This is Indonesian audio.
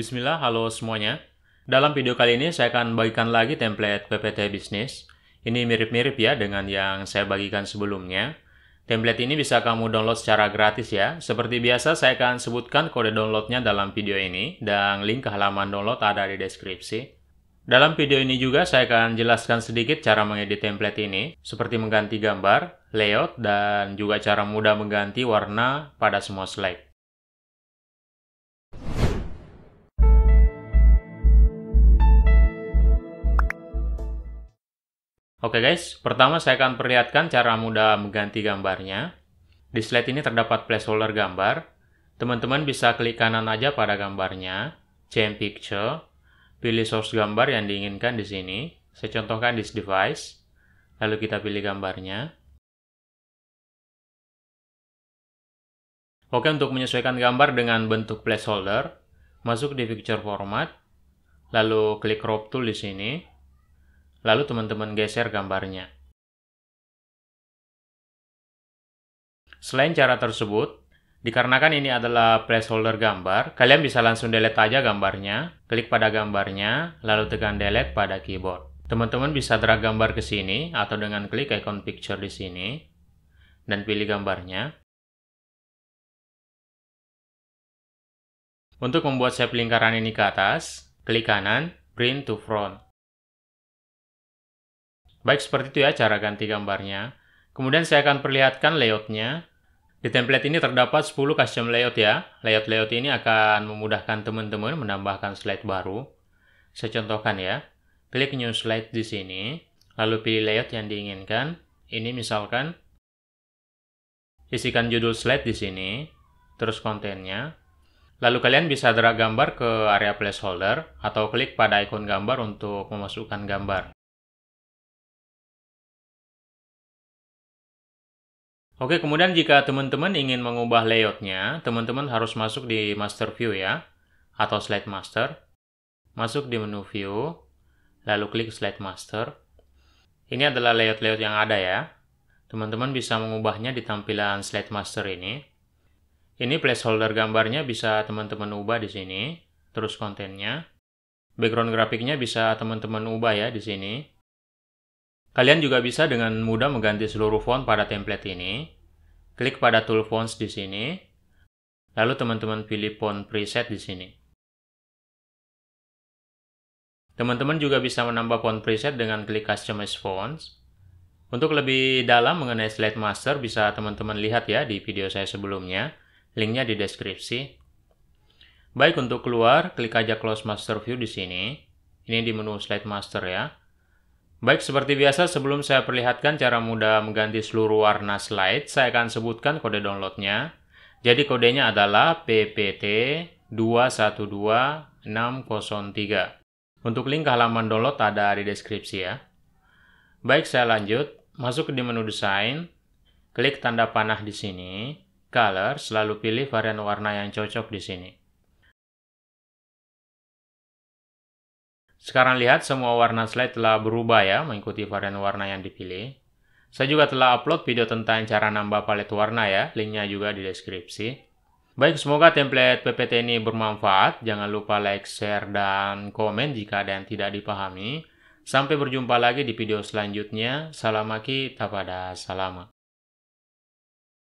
Bismillah, halo semuanya. Dalam video kali ini saya akan bagikan lagi template PPT bisnis. Ini mirip-mirip ya dengan yang saya bagikan sebelumnya. Template ini bisa kamu download secara gratis ya. Seperti biasa saya akan sebutkan kode downloadnya dalam video ini dan link ke halaman download ada di deskripsi. Dalam video ini juga saya akan jelaskan sedikit cara mengedit template ini, seperti mengganti gambar, layout, dan juga cara mudah mengganti warna pada semua slide. Oke guys, pertama saya akan perlihatkan cara mudah mengganti gambarnya. Di slide ini terdapat placeholder gambar. Teman-teman bisa klik kanan aja pada gambarnya, change picture, pilih source gambar yang diinginkan di sini. Saya contohkan di device, lalu kita pilih gambarnya. Oke, untuk menyesuaikan gambar dengan bentuk placeholder, masuk di picture format, lalu klik crop tool di sini, Lalu teman-teman geser gambarnya. Selain cara tersebut, dikarenakan ini adalah placeholder gambar, kalian bisa langsung delete aja gambarnya, klik pada gambarnya, lalu tekan delete pada keyboard. Teman-teman bisa drag gambar ke sini atau dengan klik icon picture di sini dan pilih gambarnya. Untuk membuat shape lingkaran ini ke atas, klik kanan, print to front. Baik seperti itu ya cara ganti gambarnya. Kemudian saya akan perlihatkan layoutnya. Di template ini terdapat 10 custom layout ya. Layout-layout ini akan memudahkan teman-teman menambahkan slide baru. Saya contohkan ya. Klik new slide di sini, lalu pilih layout yang diinginkan. Ini misalkan isikan judul slide di sini, terus kontennya. Lalu kalian bisa drag gambar ke area placeholder atau klik pada ikon gambar untuk memasukkan gambar. Oke, kemudian jika teman-teman ingin mengubah layoutnya, teman-teman harus masuk di master view ya, atau slide master. Masuk di menu view, lalu klik slide master. Ini adalah layout-layout yang ada ya. Teman-teman bisa mengubahnya di tampilan slide master ini. Ini placeholder gambarnya bisa teman-teman ubah di sini, terus kontennya. Background grafiknya bisa teman-teman ubah ya di sini. Kalian juga bisa dengan mudah mengganti seluruh font pada template ini. Klik pada tool fonts di sini. Lalu teman-teman pilih font preset di sini. Teman-teman juga bisa menambah font preset dengan klik customize fonts. Untuk lebih dalam mengenai slide master bisa teman-teman lihat ya di video saya sebelumnya. Linknya di deskripsi. Baik untuk keluar, klik aja close master view di sini. Ini di menu slide master ya. Baik, seperti biasa sebelum saya perlihatkan cara mudah mengganti seluruh warna slide, saya akan sebutkan kode downloadnya. Jadi kodenya adalah PPT 212603. Untuk link ke halaman download ada di deskripsi ya. Baik, saya lanjut. Masuk di menu desain, klik tanda panah di sini, color, selalu pilih varian warna yang cocok di sini. Sekarang lihat semua warna slide telah berubah ya mengikuti varian warna yang dipilih. Saya juga telah upload video tentang cara nambah palet warna ya, linknya juga di deskripsi. Baik, semoga template PPT ini bermanfaat. Jangan lupa like, share, dan komen jika ada yang tidak dipahami. Sampai berjumpa lagi di video selanjutnya. Salam Salamaki tapada salama.